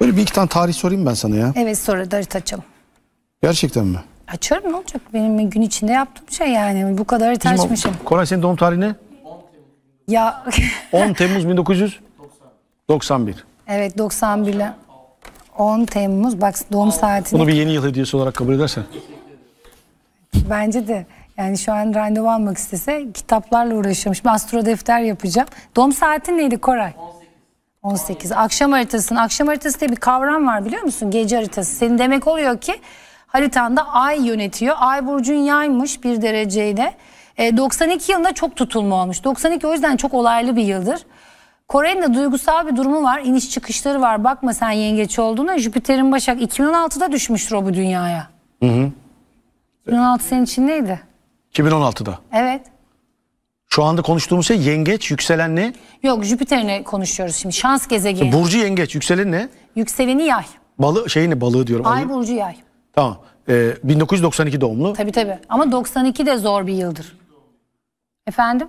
Böyle bir iki tane tarih sorayım ben sana ya. Evet sonra harita açalım. Gerçekten mi? Açarım. ne olacak? Benim gün içinde yaptığım şey yani. Bu kadar harita açmışım. Koray senin doğum tarihi ne? Ya. 10 Temmuz 1991. Evet 91 ile. 10 Temmuz bak doğum saatini. Bunu bir yeni yıl hediyesi olarak kabul edersen. Bence de. Yani şu an randevu almak istese kitaplarla uğraşıyorum. Şimdi astro defter yapacağım. Doğum saatin neydi Koray? 18. 18. Akşam haritasının akşam haritası diye bir kavram var biliyor musun? Gece haritası. Senin demek oluyor ki haritanda ay yönetiyor. Ay burcun yaymış bir dereceyle. E, 92 yılında çok tutulma olmuş. 92 o yüzden çok olaylı bir yıldır. Kore'nin de duygusal bir durumu var. İniş çıkışları var. Bakma sen yengeç olduğuna. Jüpiter'in Başak 2016'da düşmüştür o bu dünyaya. Hı hı. 2016 senin için neydi? 2016'da. Evet. Şu anda konuştuğumuz şey yengeç yükselen ne? Yok Jüpiter'ini konuşuyoruz şimdi. Şans gezegeni. Burcu yengeç yükselen ne? Yükseleni yay. Balı şey ne balığı diyorum. Ay burcu yay. Tamam. Ee, 1992 doğumlu. Tabii tabii. Ama 92 de zor bir yıldır. Efendim?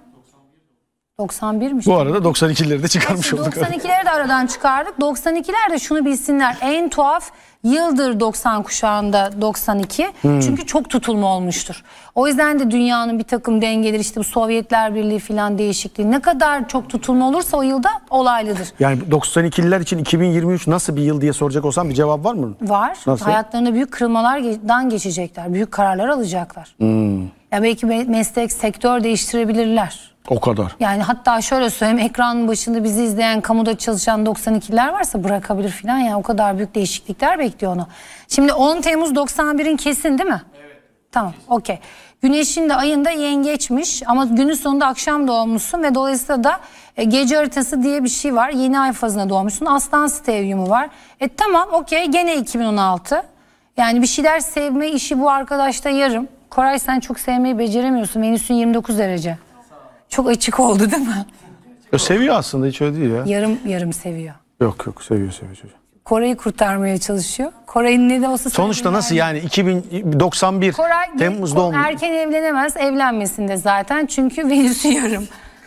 91 91'miş. Bu arada 92'leri de çıkarmış olduk. 92'leri de aradan çıkardık. 92'ler de şunu bilsinler. En tuhaf Yıldır 90 kuşağında 92. Hmm. Çünkü çok tutulma olmuştur. O yüzden de dünyanın bir takım dengeleri işte bu Sovyetler Birliği filan değişikliği ne kadar çok tutulma olursa o yılda olaylıdır. Yani 92'liler için 2023 nasıl bir yıl diye soracak olsam bir cevap var mı? Var. Nasıl? Hayatlarında büyük kırılmalardan geçecekler. Büyük kararlar alacaklar. Hmm. Ya belki meslek, sektör değiştirebilirler. O kadar. Yani hatta şöyle söyleyeyim ekran başında bizi izleyen kamuda çalışan 92'ler varsa bırakabilir falan yani o kadar büyük değişiklikler bekliyor onu. Şimdi 10 Temmuz 91'in kesin değil mi? Evet. Tamam okey. Güneşin de ayında yengeçmiş ama günün sonunda akşam doğmuşsun ve dolayısıyla da e, gece haritası diye bir şey var. Yeni ay fazına doğmuşsun. Aslan stevyumu var. E tamam okey gene 2016. Yani bir şeyler sevme işi bu arkadaşta yarım. Koray sen çok sevmeyi beceremiyorsun. Venüs'ün 29 derece. Çok açık oldu değil mi? Ya seviyor aslında hiç öyle değil ya. Yarım yarım seviyor. Yok yok seviyor seviyor çocuk. Kore'yi kurtarmaya çalışıyor. Kore'nin ne de olsa... Sonuçta nasıl yani 2091 Koray, Temmuz doğumlu. Erken evlenemez evlenmesin de zaten çünkü Venüs'ü yarım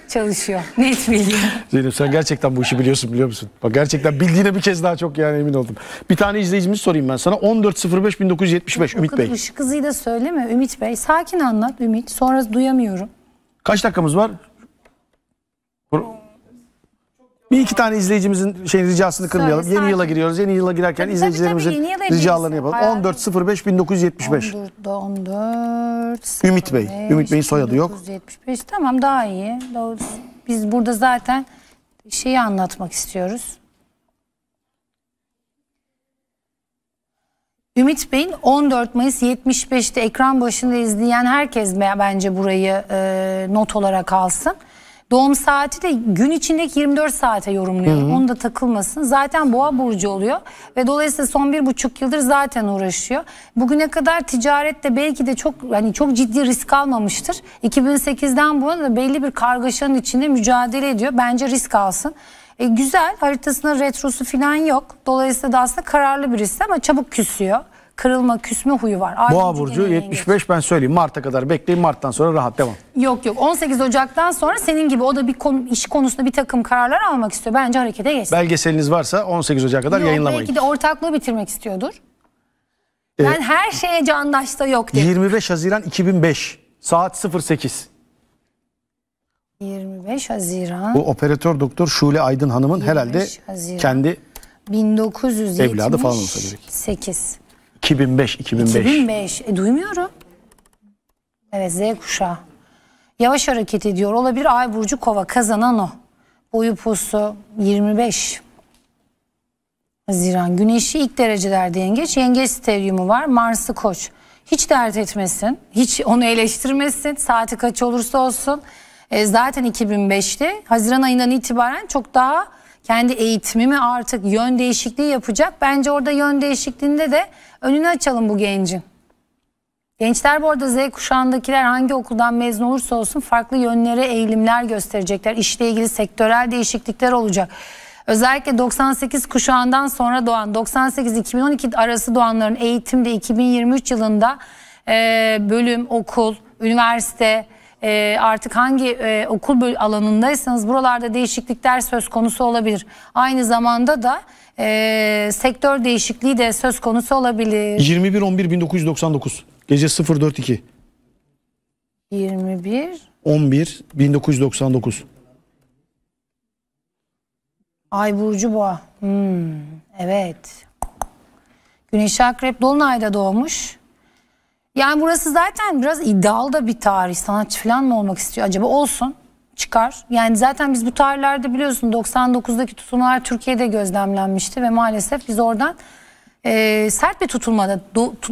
çalışıyor. Net bilgi. Zeynep sen gerçekten bu işi biliyorsun biliyor musun? Bak gerçekten bildiğine bir kez daha çok yani emin oldum. Bir tane izleyicimiz sorayım ben sana. 14.05.1975 Ümit Bey. Işık da söyleme Ümit Bey. Sakin anlat Ümit. Sonra duyamıyorum. Kaç dakikamız var? Bir iki tane izleyicimizin şey ricasını kırmayalım. yeni yıla giriyoruz. Yeni yıla girerken tabii, izleyicilerimizin tabii, tabii, ricalarını yapalım. 14.05.1975. 14 Ümit Bey. Ümit Bey'in soyadı yok. 1975 tamam daha iyi. Doğru. Biz burada zaten şeyi anlatmak istiyoruz. Ümit Bey'in 14 Mayıs 75'te ekran başında izleyen herkes bence burayı e, not olarak alsın. Doğum saati de gün içindeki 24 saate yorumluyorum. Hı Onu da takılmasın. Zaten boğa burcu oluyor ve dolayısıyla son bir buçuk yıldır zaten uğraşıyor. Bugüne kadar ticarette belki de çok hani çok ciddi risk almamıştır. 2008'den bu yana da belli bir kargaşanın içinde mücadele ediyor. Bence risk alsın. E, güzel haritasının retrosu falan yok. Dolayısıyla da aslında kararlı birisi ama çabuk küsüyor. Kırılma, küsme huyu var. Ayrıca Boğa burcu 75 ben söyleyeyim. Mart'a kadar bekleyin. Mart'tan sonra rahat devam. Yok yok. 18 Ocak'tan sonra senin gibi o da bir konu, iş konusunda bir takım kararlar almak istiyor. Bence harekete geçsin. Belgeseliniz varsa 18 Ocak'a kadar yok, yayınlamayın. Belki de ortaklığı bitirmek istiyordur. E, ben her şeye candaşta yok dedim. 25 Haziran 2005 saat 08. 25 Haziran. Bu operatör doktor Şule Aydın Hanım'ın herhalde Haziran. kendi 1978. evladı falan olsa gerek. 8. 2005, 2005. 2005. E, duymuyorum. Evet Z kuşağı. Yavaş hareket ediyor. Olabilir Ay Burcu Kova kazanan o. Boyu posu 25. Haziran. Güneşi ilk derecelerde yengeç. Yengeç steryumu var. Mars'ı koç. Hiç dert etmesin. Hiç onu eleştirmesin. Saati kaç olursa olsun e, zaten 2005'te Haziran ayından itibaren çok daha kendi eğitimimi artık yön değişikliği yapacak. Bence orada yön değişikliğinde de önünü açalım bu gencin. Gençler bu arada Z kuşağındakiler hangi okuldan mezun olursa olsun farklı yönlere eğilimler gösterecekler. İşle ilgili sektörel değişiklikler olacak. Özellikle 98 kuşağından sonra doğan 98-2012 arası doğanların eğitimde 2023 yılında e, bölüm, okul, üniversite, e, artık hangi e, okul alanındaysanız buralarda değişiklikler söz konusu olabilir. Aynı zamanda da e, sektör değişikliği de söz konusu olabilir. 21 11 1999 gece 042 21 11 1999 Ay burcu boğa. Hmm, evet. Güneş Akrep Dolunay'da doğmuş. Yani burası zaten biraz iddialı da bir tarih. Sanatçı falan mı olmak istiyor acaba? Olsun çıkar. Yani zaten biz bu tarihlerde biliyorsun 99'daki tutulmalar Türkiye'de gözlemlenmişti ve maalesef biz oradan e, sert bir tutulmada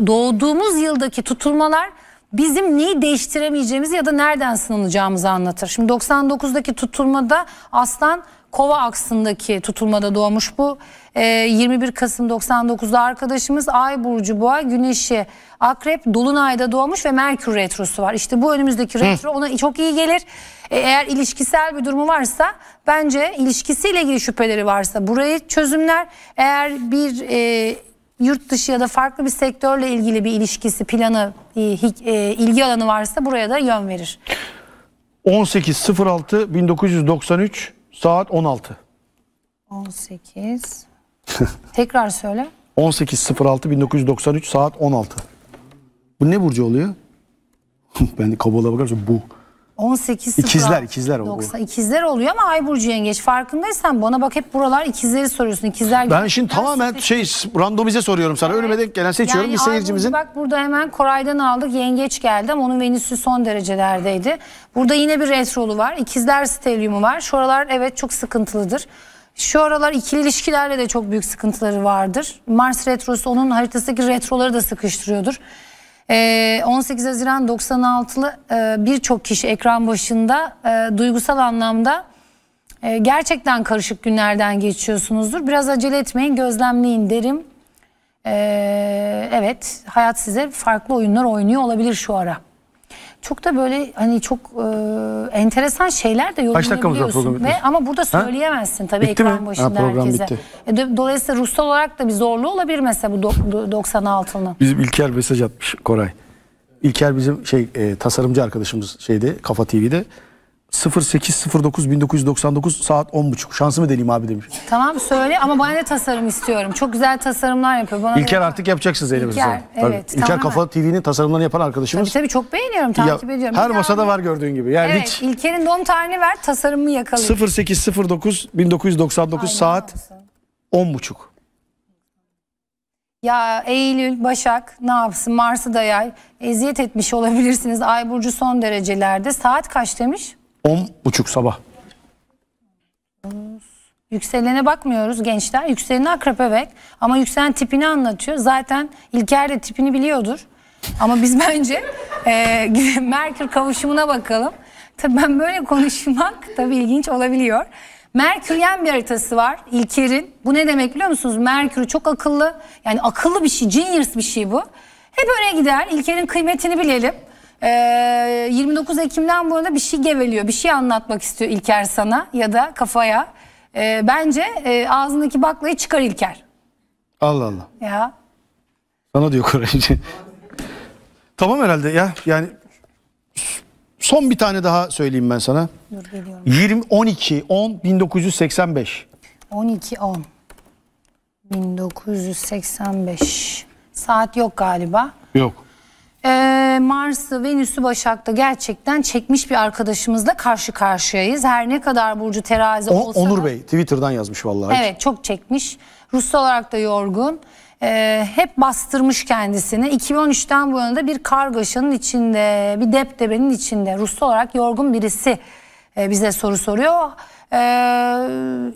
doğduğumuz yıldaki tutulmalar bizim neyi değiştiremeyeceğimizi ya da nereden sınanacağımızı anlatır. Şimdi 99'daki tutulmada aslan Kova aksındaki tutulmada doğmuş bu. E, ee, 21 Kasım 99'da arkadaşımız Ay Burcu Boğa Güneşi Akrep Dolunay'da doğmuş ve Merkür Retrosu var. İşte bu önümüzdeki retro Hı. ona çok iyi gelir. E, eğer ilişkisel bir durumu varsa bence ilişkisiyle ilgili şüpheleri varsa burayı çözümler. Eğer bir e, yurt dışı ya da farklı bir sektörle ilgili bir ilişkisi, planı, e, e, ilgi alanı varsa buraya da yön verir. 18.06.1993 Saat 16. 18. Tekrar söyle. 18.06.1993 saat 16. Bu ne burcu oluyor? ben de kabalığa bakarsam bu. 18 İkizler ikizler o. 90 ikizler oluyor ama Ay burcu yengeç farkındaysan bana bak hep buralar ikizleri soruyorsun. İkizler Ben şimdi tamamen şey randomize soruyorum sana. Evet. Önüme denk gelen seçiyorum yani bir seyircimizin. Bak burada hemen Koray'dan aldık. Yengeç geldi ama onun Venüs'ü son derecelerdeydi. Burada yine bir retrolu var. İkizler stelyumu var. Şu aralar evet çok sıkıntılıdır. Şu aralar ikili ilişkilerle de çok büyük sıkıntıları vardır. Mars retrosu onun haritasındaki retroları da sıkıştırıyordur. 18 ee, Haziran 96'lı e, birçok kişi ekran başında e, duygusal anlamda e, gerçekten karışık günlerden geçiyorsunuzdur. Biraz acele etmeyin, gözlemleyin derim. Ee, evet, hayat size farklı oyunlar oynuyor olabilir şu ara çok da böyle hani çok e, enteresan şeyler de yorumlayabiliyorsun. Ve, ama burada söyleyemezsin ha? tabii bitti ekran mi? başında ha, herkese. Bitti. E, dolayısıyla ruhsal olarak da bir zorlu olabilir mesela bu 96'nın. Bizim İlker mesaj atmış Koray. İlker bizim şey e, tasarımcı arkadaşımız şeyde Kafa TV'de. 08.09.1999 saat 10.30 şansımı deneyim abi demiş. Tamam söyle ama ben ne tasarım istiyorum. Çok güzel tasarımlar yapıyor. Bana İlker artık yapacaksınız elimizde. İlker, evet. Tabii. İlker Kafa TV'nin tasarımlarını yapan arkadaşımız. Tabii tabii çok beğeniyorum takip ya, ediyorum. Her masada var gördüğün gibi. Yani evet hiç... İlker'in doğum tarihini ver tasarımı yakalayın. 08.09.1999 saat 10.30. Ya Eylül, Başak ne yapsın Mars'ı da yay. Eziyet etmiş olabilirsiniz. Ay Burcu son derecelerde. Saat kaç demiş? 10.30 sabah. Yükselene bakmıyoruz gençler. Yükseleni akrep evet ama yükselen tipini anlatıyor. Zaten İlker de tipini biliyordur. Ama biz bence e, Merkür kavuşumuna bakalım. Tabii ben böyle konuşmak tabii ilginç olabiliyor. Merküryen bir haritası var İlker'in. Bu ne demek biliyor musunuz? Merkür çok akıllı. Yani akıllı bir şey, genius bir şey bu. Hep öne gider. İlker'in kıymetini bilelim. Ee, 29 Ekim'den bu yana bir şey geveliyor. Bir şey anlatmak istiyor İlker sana ya da kafaya. Ee, bence e, ağzındaki baklayı çıkar İlker. Allah Allah. Ya. Sana diyor Koraycı. tamam herhalde ya. Yani son bir tane daha söyleyeyim ben sana. Dur geliyorum. 20 12 10 1985. 12 10 1985. Saat yok galiba. Yok. Ee, Mars'ı, Venüs'ü Başak'ta gerçekten çekmiş bir arkadaşımızla karşı karşıyayız. Her ne kadar Burcu terazi o, olsa Onur Bey Twitter'dan yazmış vallahi. Evet çok çekmiş. Ruhsal olarak da yorgun. Ee, hep bastırmış kendisini. 2013'ten bu yana da bir kargaşanın içinde, bir deptebenin içinde. Ruhsal olarak yorgun birisi e, bize soru soruyor. Ee,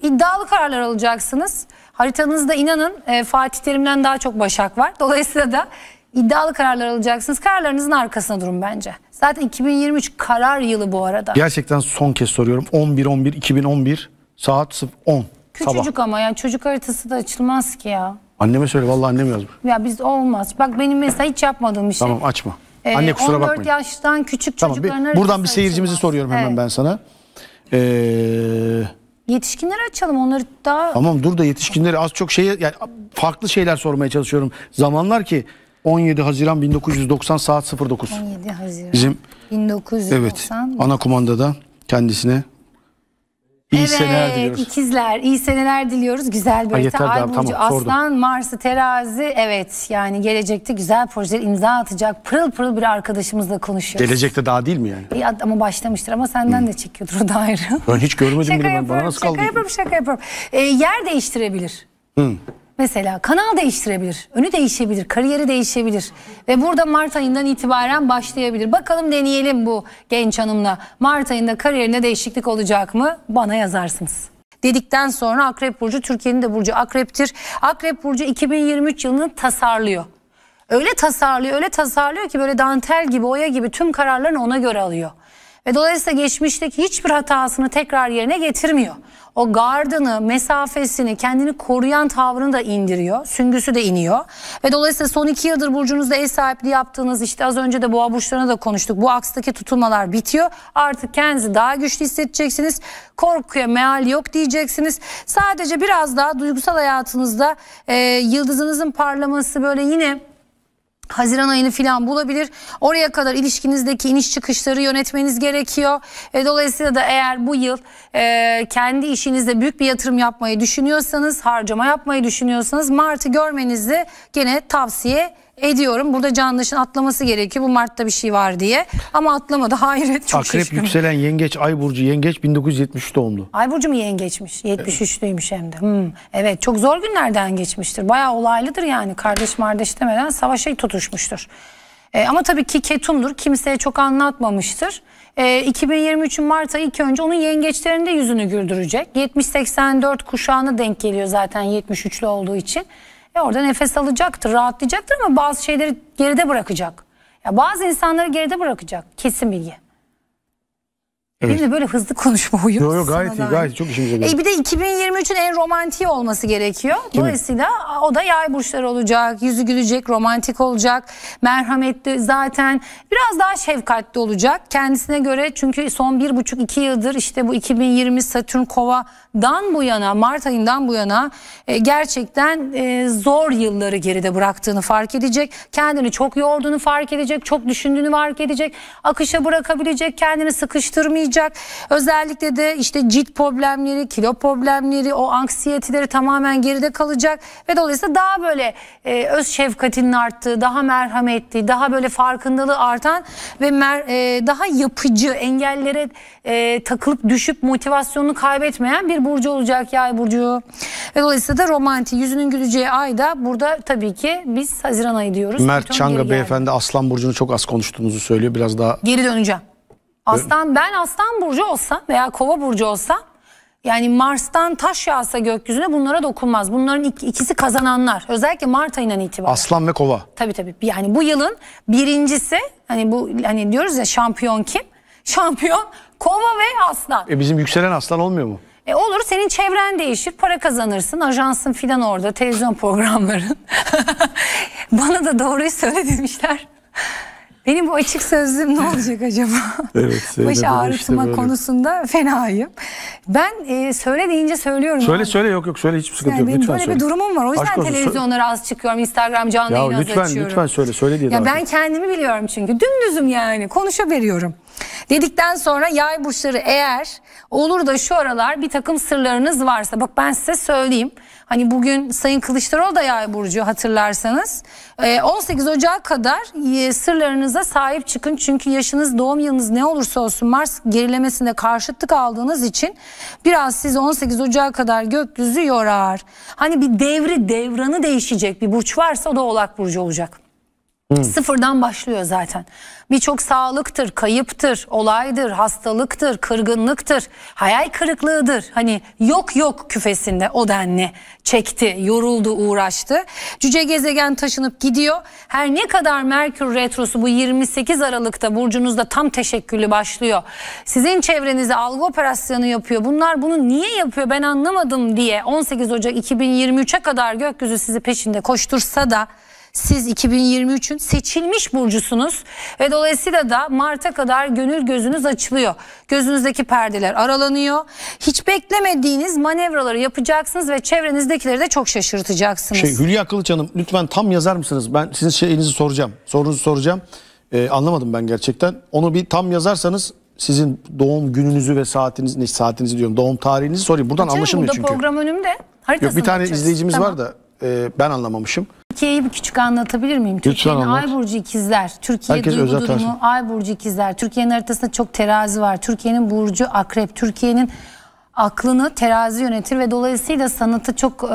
iddialı kararlar alacaksınız. Haritanızda inanın e, Fatih Terim'den daha çok Başak var. Dolayısıyla da iddialı kararlar alacaksınız. Kararlarınızın arkasına durun bence. Zaten 2023 karar yılı bu arada. Gerçekten son kez soruyorum. 11-11-2011 saat 10 Küçücük sabah. ama yani çocuk haritası da açılmaz ki ya. Anneme söyle vallahi annem yazmış. Ya biz olmaz. Bak benim mesela hiç yapmadığım bir şey. Tamam açma. Ee, Anne kusura 14 bakmayın. 14 yaştan küçük tamam, çocukların bir, Buradan bir seyircimizi açılmaz. soruyorum hemen evet. ben sana. Ee, Yetişkinleri açalım onları daha... Tamam dur da yetişkinleri az çok şey, yani farklı şeyler sormaya çalışıyorum. Zamanlar ki 17 Haziran 1990 saat 09. 17 Haziran. Bizim 1990. Evet. Ana kumandada kendisine iyi evet, seneler diliyoruz. ikizler iyi seneler diliyoruz. Güzel bir harita. Ay Burcu, tamam, Aslan, Mars'ı, Terazi. Evet yani gelecekte güzel projeler imza atacak. Pırıl pırıl bir arkadaşımızla konuşuyoruz. Gelecekte daha değil mi yani? Ya, ama başlamıştır ama senden hmm. de çekiyordur o da ayrı. Ben hiç görmedim şaka bile. Ben, yapıyorum, bana nasıl kaldı? Şaka yapıyorum şaka yapıyorum. Ee, yer değiştirebilir. Hı. Mesela kanal değiştirebilir, önü değişebilir, kariyeri değişebilir ve burada Mart ayından itibaren başlayabilir. Bakalım deneyelim bu genç hanımla. Mart ayında kariyerine değişiklik olacak mı? Bana yazarsınız dedikten sonra Akrep Burcu Türkiye'nin de Burcu Akrep'tir. Akrep Burcu 2023 yılını tasarlıyor. Öyle tasarlıyor öyle tasarlıyor ki böyle dantel gibi oya gibi tüm kararlarını ona göre alıyor. Ve dolayısıyla geçmişteki hiçbir hatasını tekrar yerine getirmiyor. O gardını, mesafesini, kendini koruyan tavrını da indiriyor. Süngüsü de iniyor. Ve dolayısıyla son iki yıldır burcunuzda ev sahipliği yaptığınız işte az önce de boğa burçlarına da konuştuk. Bu akstaki tutulmalar bitiyor. Artık kendinizi daha güçlü hissedeceksiniz. Korkuya meal yok diyeceksiniz. Sadece biraz daha duygusal hayatınızda e, yıldızınızın parlaması böyle yine Haziran ayını filan bulabilir. Oraya kadar ilişkinizdeki iniş çıkışları yönetmeniz gerekiyor. E, dolayısıyla da eğer bu yıl e, kendi işinizde büyük bir yatırım yapmayı düşünüyorsanız, harcama yapmayı düşünüyorsanız Mart'ı görmenizi gene tavsiye ediyorum. Burada Candaş'ın atlaması gerekiyor. Bu Mart'ta bir şey var diye. Ama atlamadı. Hayret çok Akrep şaşkınım. yükselen yengeç ay burcu yengeç 1970 doğumlu. Ay burcu mu yengeçmiş? 73'lüymüş hem de. Hmm. Evet çok zor günlerden geçmiştir. Bayağı olaylıdır yani. Kardeş kardeş demeden savaşa tutuşmuştur. E, ama tabii ki ketumdur. Kimseye çok anlatmamıştır. E, 2023'ün Mart ayı ilk önce onun yengeçlerinde yüzünü güldürecek. 70-84 kuşağına denk geliyor zaten 73'lü olduğu için. E orada nefes alacaktır, rahatlayacaktır ama bazı şeyleri geride bırakacak. Ya bazı insanları geride bırakacak kesin bilgi. Evet. Benim de böyle hızlı konuşma huyum. Yok yok gayet iyi gayet çok işimize geliyor. E bir de 2023'ün en romantiği olması gerekiyor. Değil Dolayısıyla mi? o da yay burçları olacak, yüzü gülecek, romantik olacak, merhametli zaten biraz daha şefkatli olacak. Kendisine göre çünkü son bir buçuk iki yıldır işte bu 2020 Satürn Kova'dan bu yana Mart ayından bu yana e, gerçekten e, zor yılları geride bıraktığını fark edecek. Kendini çok yorduğunu fark edecek, çok düşündüğünü fark edecek. Akışa bırakabilecek, kendini sıkıştırmayacak olacak. Özellikle de işte cilt problemleri, kilo problemleri, o anksiyeteleri tamamen geride kalacak ve dolayısıyla daha böyle e, öz şefkatinin arttığı, daha merhametli, daha böyle farkındalığı artan ve mer, e, daha yapıcı, engellere e, takılıp düşüp motivasyonunu kaybetmeyen bir burcu olacak yay burcu. Ve dolayısıyla da romantik yüzünün güleceği ay da burada tabii ki biz Haziran ayı diyoruz. Mert Çanga beyefendi Aslan burcunu çok az konuştuğunuzu söylüyor. Biraz daha geri döneceğim. Aslan ben Aslan burcu olsam veya Kova burcu olsam yani Mars'tan taş yağsa gökyüzüne bunlara dokunmaz. Bunların ikisi kazananlar. Özellikle Mart ayından itibaren. Aslan ve Kova. Tabii tabii. Yani bu yılın birincisi hani bu hani diyoruz ya şampiyon kim? Şampiyon Kova ve Aslan. E bizim yükselen aslan olmuyor mu? E olur senin çevren değişir, para kazanırsın, ajansın filan orada, televizyon programların. Bana da doğruyu söyle demişler. Benim bu açık sözlüğüm ne olacak acaba? evet. Baş ağrıtma işte konusunda fenayım. Ben e, söyle deyince söylüyorum. Söyle abi. söyle yok yok söyle hiçbir sıkıntı yani yok. Benim lütfen böyle söyle. bir durumum var. O yüzden Aşk televizyonlara az çıkıyorum. Instagram canlı yayın az lütfen, açıyorum. Lütfen söyle söyle diye. Ya ben kendimi biliyorum çünkü. Dümdüzüm yani. Konuşa veriyorum. Dedikten sonra yay burçları eğer olur da şu aralar bir takım sırlarınız varsa bak ben size söyleyeyim. Hani bugün Sayın Kılıçdaroğlu da yay burcu hatırlarsanız 18 e, Ocak kadar e, sırlarınıza sahip çıkın. Çünkü yaşınız doğum yılınız ne olursa olsun Mars gerilemesinde karşıtlık aldığınız için biraz siz 18 Ocak kadar gökyüzü yorar. Hani bir devri devranı değişecek bir burç varsa o da Oğlak Burcu olacak. Hmm. Sıfırdan başlıyor zaten. Birçok sağlıktır, kayıptır, olaydır, hastalıktır, kırgınlıktır, hayal kırıklığıdır. Hani yok yok küfesinde o denli çekti, yoruldu, uğraştı. Cüce gezegen taşınıp gidiyor. Her ne kadar Merkür Retrosu bu 28 Aralık'ta burcunuzda tam teşekküllü başlıyor. Sizin çevrenizi algı operasyonu yapıyor. Bunlar bunu niye yapıyor ben anlamadım diye 18 Ocak 2023'e kadar gökyüzü sizi peşinde koştursa da siz 2023'ün seçilmiş burcusunuz ve dolayısıyla da Mart'a kadar gönül gözünüz açılıyor. Gözünüzdeki perdeler aralanıyor. Hiç beklemediğiniz manevraları yapacaksınız ve çevrenizdekileri de çok şaşırtacaksınız. Şey, Hülya Kılıç Hanım lütfen tam yazar mısınız? Ben sizin şeyinizi soracağım. Sorunuzu soracağım. Ee, anlamadım ben gerçekten. Onu bir tam yazarsanız sizin doğum gününüzü ve saatiniz ne saatinizi diyorum doğum tarihinizi sorayım. Buradan e Canım, anlaşılmıyor burada çünkü. program önümde. Yok bir tane bakacağız. izleyicimiz tamam. var da e, ben anlamamışım. Türkiye'yi bir küçük anlatabilir miyim? Türkiye'nin Ay Burcu ikizler. Türkiye Herkes duygu durumu tersin. Ay Burcu ikizler. Türkiye'nin haritasında çok terazi var. Türkiye'nin burcu akrep. Türkiye'nin aklını terazi yönetir ve dolayısıyla sanatı çok e,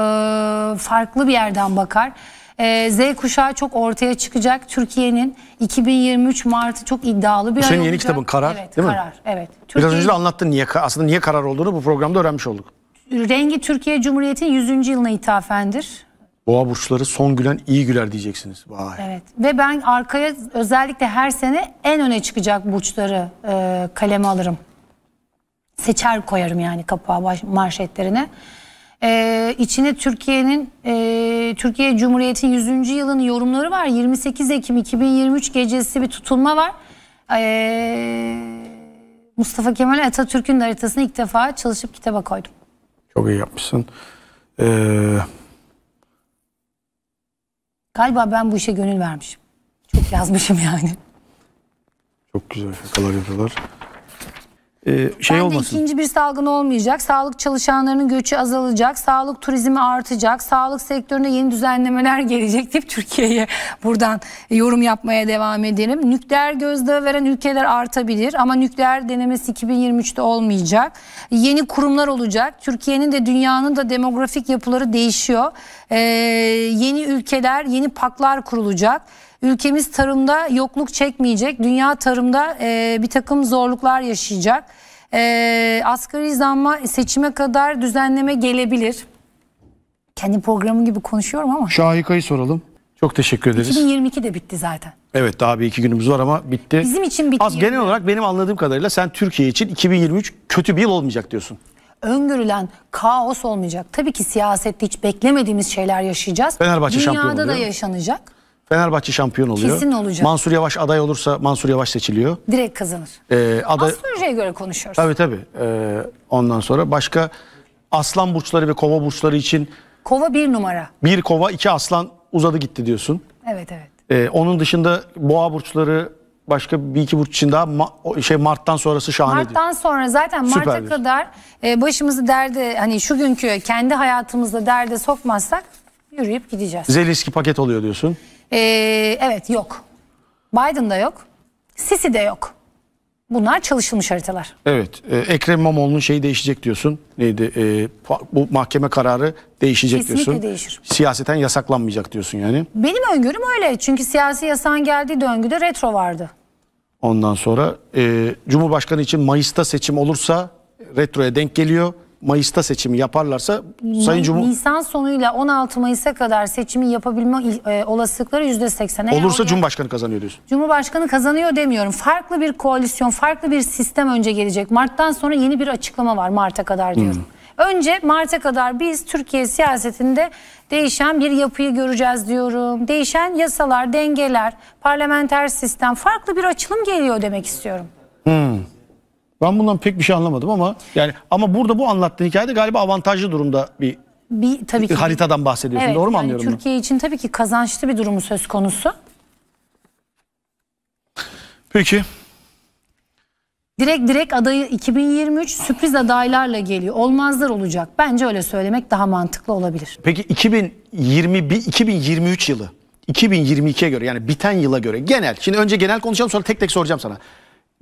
farklı bir yerden bakar. E, Z kuşağı çok ortaya çıkacak. Türkiye'nin 2023 Mart'ı çok iddialı bir Senin ay olacak. yeni kitabın Karar evet, değil karar, mi? Karar, evet. Türkiye... Biraz önce de anlattın niye, aslında niye karar olduğunu bu programda öğrenmiş olduk. Rengi Türkiye Cumhuriyeti'nin 100. yılına ithafendir. Boğa burçları son gülen iyi güler diyeceksiniz. Vay. Evet ve ben arkaya özellikle her sene en öne çıkacak burçları e, kaleme alırım. Seçer koyarım yani kapağa baş, marşetlerine. E, içine Türkiye'nin e, Türkiye Cumhuriyeti'nin 100. yılının yorumları var. 28 Ekim 2023 gecesi bir tutulma var. E, Mustafa Kemal Atatürk'ün haritasını ilk defa çalışıp kitaba koydum. Çok iyi yapmışsın. Eee Galiba ben bu işe gönül vermişim. Çok yazmışım yani. Çok güzel şakalar yapıyorlar e, şey Bence olmasın. ikinci bir salgın olmayacak. Sağlık çalışanlarının göçü azalacak. Sağlık turizmi artacak. Sağlık sektöründe yeni düzenlemeler gelecek deyip Türkiye'ye buradan yorum yapmaya devam edelim. Nükleer gözdağı veren ülkeler artabilir ama nükleer denemesi 2023'te olmayacak. Yeni kurumlar olacak. Türkiye'nin de dünyanın da demografik yapıları değişiyor. Ee, yeni ülkeler, yeni paklar kurulacak. Ülkemiz tarımda yokluk çekmeyecek. Dünya tarımda e, bir takım zorluklar yaşayacak. E, asgari zamma seçime kadar düzenleme gelebilir. Kendi programım gibi konuşuyorum ama. Şahika'yı soralım. Çok teşekkür ederiz. 2022 de bitti zaten. Evet daha bir iki günümüz var ama bitti. Bizim için bitti. Az genel olarak benim anladığım kadarıyla sen Türkiye için 2023 kötü bir yıl olmayacak diyorsun öngörülen kaos olmayacak. Tabii ki siyasette hiç beklemediğimiz şeyler yaşayacağız. Fenerbahçe Dünyada da yaşanacak. Fenerbahçe şampiyon oluyor. Kesin olacak. Mansur Yavaş aday olursa Mansur Yavaş seçiliyor. Direkt kazanır. Ee, aday... Astrolojiye göre konuşuyoruz. Tabii tabii. Ee, ondan sonra başka aslan burçları ve kova burçları için... Kova bir numara. Bir kova iki aslan uzadı gitti diyorsun. Evet evet. Ee, onun dışında boğa burçları başka bir iki burç için daha ma şey Mart'tan sonrası şahane Mart'tan diyor. sonra zaten Mart'a kadar e, başımızı derde hani şu günkü kendi hayatımızda derde sokmazsak yürüyüp gideceğiz. Zeliski paket oluyor diyorsun. Ee, evet yok. Biden da yok. Sisi de yok. Bunlar çalışılmış haritalar. Evet. E, Ekrem İmamoğlu'nun şeyi değişecek diyorsun. Neydi? E, bu mahkeme kararı değişecek Kesinlikle diyorsun. değişir. Siyaseten yasaklanmayacak diyorsun yani. Benim öngörüm öyle. Çünkü siyasi yasan geldiği döngüde retro vardı. Ondan sonra e, Cumhurbaşkanı için Mayıs'ta seçim olursa retroya denk geliyor. Mayıs'ta seçimi yaparlarsa Sayın Cumhur... Nisan sonuyla 16 Mayıs'a kadar seçimi yapabilme e, olasılıkları %80'e. Olursa yani, Cumhurbaşkanı kazanıyor diyorsun. Cumhurbaşkanı kazanıyor demiyorum. Farklı bir koalisyon, farklı bir sistem önce gelecek. Mart'tan sonra yeni bir açıklama var Mart'a kadar hmm. diyorum. Hmm. Önce Mart'a kadar biz Türkiye siyasetinde değişen bir yapıyı göreceğiz diyorum. Değişen yasalar, dengeler, parlamenter sistem farklı bir açılım geliyor demek istiyorum. Hmm. Ben bundan pek bir şey anlamadım ama yani ama burada bu anlattığın hikayede galiba avantajlı durumda bir bir tabii ki haritadan bahsediyorsun. Evet, Doğru mu yani anlıyorum? Türkiye bunu? için tabii ki kazançlı bir durumu söz konusu. Peki. Direkt direkt adayı 2023 sürpriz adaylarla geliyor. Olmazlar olacak. Bence öyle söylemek daha mantıklı olabilir. Peki 2021 2023 yılı 2022'ye göre yani biten yıla göre genel. Şimdi önce genel konuşalım sonra tek tek soracağım sana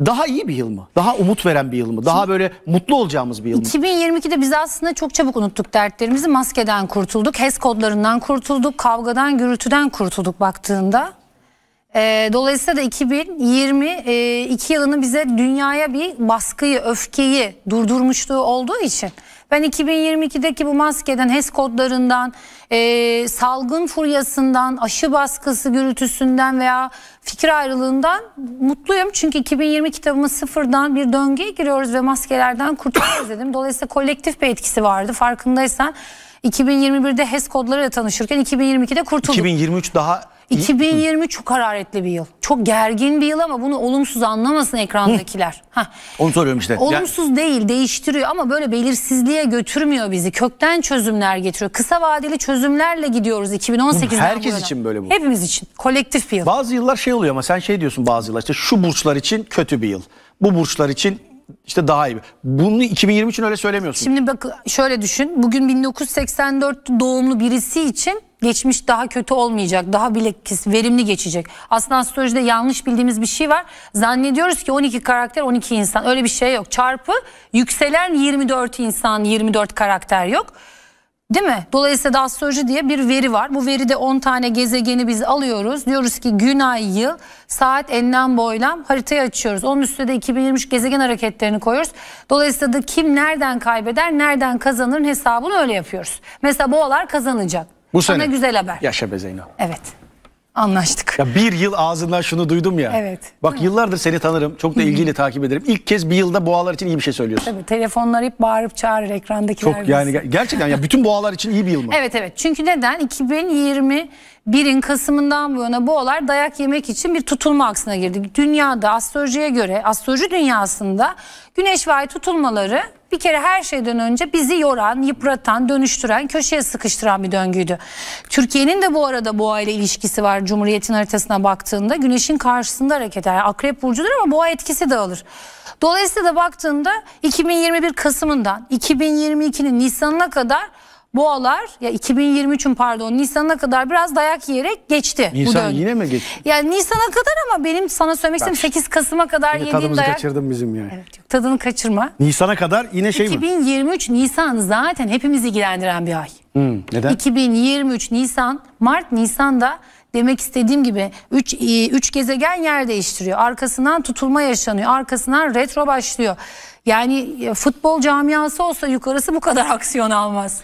daha iyi bir yıl mı? Daha umut veren bir yıl mı? Daha böyle mutlu olacağımız bir yıl mı? 2022'de biz aslında çok çabuk unuttuk dertlerimizi. Maskeden kurtulduk, HES kodlarından kurtulduk, kavgadan, gürültüden kurtulduk baktığında. Ee, dolayısıyla da 2022 e, yılını bize dünyaya bir baskıyı, öfkeyi durdurmuşluğu olduğu için ben 2022'deki bu maskeden, HES kodlarından, e, salgın furyasından, aşı baskısı gürültüsünden veya fikir ayrılığından mutluyum. Çünkü 2020 kitabımız sıfırdan bir döngüye giriyoruz ve maskelerden kurtuluyoruz dedim. Dolayısıyla kolektif bir etkisi vardı farkındaysan. 2021'de HES kodlarıyla tanışırken 2022'de kurtulduk. 2023 daha 2020 çok hararetli bir yıl. Çok gergin bir yıl ama bunu olumsuz anlamasın ekrandakiler. Onu soruyorum işte. Olumsuz ya... değil, değiştiriyor ama böyle belirsizliğe götürmüyor bizi. Kökten çözümler getiriyor. Kısa vadeli çözümlerle gidiyoruz 2018'den Herkes buradan. için böyle bu. Hepimiz için. Kolektif bir yıl. Bazı yıllar şey oluyor ama sen şey diyorsun bazı yıllar işte şu burçlar için kötü bir yıl. Bu burçlar için işte daha iyi. Bunu 2020 için öyle söylemiyorsun. Şimdi bak şöyle düşün. Bugün 1984 doğumlu birisi için geçmiş daha kötü olmayacak. Daha bilakis verimli geçecek. Aslında astrolojide yanlış bildiğimiz bir şey var. Zannediyoruz ki 12 karakter 12 insan. Öyle bir şey yok. Çarpı yükselen 24 insan 24 karakter yok. Değil mi? Dolayısıyla da astroloji diye bir veri var. Bu veride 10 tane gezegeni biz alıyoruz. Diyoruz ki gün ay yıl saat enlem boylam haritayı açıyoruz. Onun üstüne de 2023 gezegen hareketlerini koyuyoruz. Dolayısıyla da kim nereden kaybeder nereden kazanırın hesabını öyle yapıyoruz. Mesela boğalar kazanacak. Bu Sana sene. güzel haber. Yaşa be Zeyno. Evet. Anlaştık. Ya bir yıl ağzından şunu duydum ya. Evet. Bak yıllardır seni tanırım. Çok da ilgiyle takip ederim. İlk kez bir yılda boğalar için iyi bir şey söylüyorsun. Tabii telefonlar hep bağırıp çağırır ekrandakiler. Çok yani ger- gerçekten ya bütün boğalar için iyi bir yıl mı? Evet evet. Çünkü neden? 2021'in Kasım'ından bu yana boğalar dayak yemek için bir tutulma aksına girdi. Dünyada astrolojiye göre astroloji dünyasında güneş ve ay tutulmaları bir kere her şeyden önce bizi yoran, yıpratan, dönüştüren, köşeye sıkıştıran bir döngüydü. Türkiye'nin de bu arada bu ile ilişkisi var. Cumhuriyet'in haritasına baktığında güneşin karşısında hareket eder. Akrep burcudur ama boğa etkisi de alır. Dolayısıyla da baktığında 2021 Kasım'ından 2022'nin Nisan'ına kadar boğalar ya 2023'ün pardon Nisan'a kadar biraz dayak yiyerek geçti. Nisan yine mi geçti? yani Nisan'a kadar ama benim sana söylemek istediğim 8 Kasım'a kadar yediğin tadımızı dayak. kaçırdın bizim yani. Evet, yok, tadını kaçırma. Nisan'a kadar yine şey 2023 mi? Nisan zaten hepimizi ilgilendiren bir ay. Hmm, neden? 2023 Nisan, Mart Nisan'da demek istediğim gibi 3 3 e, gezegen yer değiştiriyor. Arkasından tutulma yaşanıyor. Arkasından retro başlıyor. Yani e, futbol camiası olsa yukarısı bu kadar aksiyon almaz.